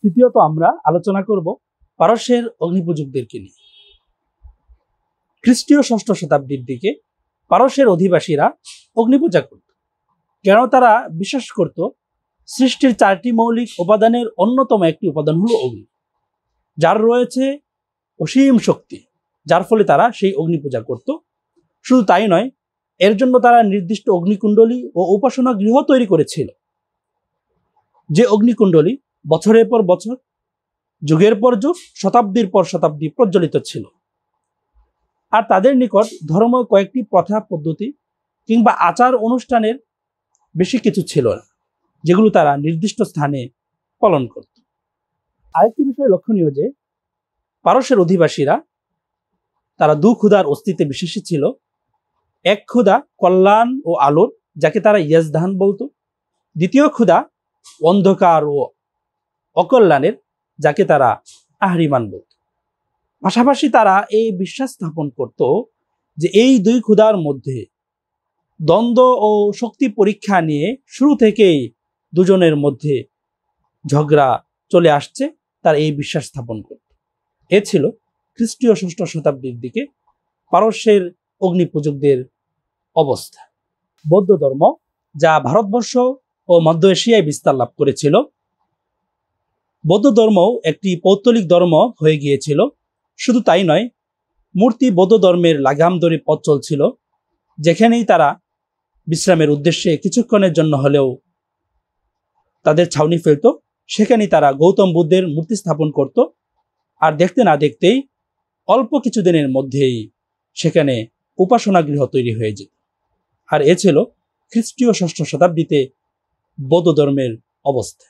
তৃতীয়ত আমরা আলোচনা করব পারস্যের অগ্নিপূজকদেরকে নিয়ে খ্রিস্টীয় ষষ্ঠ শতাব্দীর দিকে পারস্যের অধিবাসীরা অগ্নিপূজা করত কেন তারা বিশ্বাস করত সৃষ্টির চারটি মৌলিক উপাদানের অন্যতম একটি উপাদান হলো অগ্নি যার রয়েছে অসীম শক্তি যার ফলে তারা সেই অগ্নি পূজা করত শুধু তাই নয় এর জন্য তারা নির্দিষ্ট অগ্নিকুণ্ডলী ও উপাসনা গৃহ তৈরি করেছিল যে অগ্নিকুণ্ডলী বছরের পর বছর যুগের পর যুগ শতাব্দীর পর শতাব্দী প্রজ্বলিত ছিল আর তাদের নিকট ধর্ম কয়েকটি প্রথা পদ্ধতি কিংবা আচার অনুষ্ঠানের বেশি কিছু ছিল না যেগুলো তারা নির্দিষ্ট স্থানে পালন করত আরেকটি বিষয় লক্ষণীয় যে পারস্যের অধিবাসীরা তারা দু ক্ষুদার অস্তিত্বে বিশেষ ছিল এক ক্ষুদা কল্যাণ ও আলোর যাকে তারা ইয়াজধান বলতো দ্বিতীয় ক্ষুদা অন্ধকার ও অকল্যাণের যাকে তারা আহরিমান বলত পাশাপাশি তারা এই বিশ্বাস স্থাপন করত যে এই দুই ক্ষুধার মধ্যে দ্বন্দ্ব ও শক্তি পরীক্ষা নিয়ে শুরু থেকেই দুজনের মধ্যে ঝগড়া চলে আসছে তার এই বিশ্বাস স্থাপন করত এ ছিল খ্রিস্টীয় ষষ্ঠ শতাব্দীর দিকে পারস্যের অগ্নিপ্রযুক্তদের অবস্থা বৌদ্ধ ধর্ম যা ভারতবর্ষ ও মধ্য এশিয়ায় বিস্তার লাভ করেছিল বৌদ্ধ ধর্মও একটি পৌত্তলিক ধর্ম হয়ে গিয়েছিল শুধু তাই নয় মূর্তি বৌদ্ধ ধর্মের লাগাম ধরে পথ চলছিল যেখানেই তারা বিশ্রামের উদ্দেশ্যে কিছুক্ষণের জন্য হলেও তাদের ছাউনি ফেলত সেখানেই তারা গৌতম বুদ্ধের মূর্তি স্থাপন করত আর দেখতে না দেখতেই অল্প কিছুদিনের মধ্যেই সেখানে উপাসনা গৃহ তৈরি হয়ে যেত আর এ ছিল খ্রিস্টীয় ষষ্ঠ শতাব্দীতে বৌদ্ধ ধর্মের অবস্থা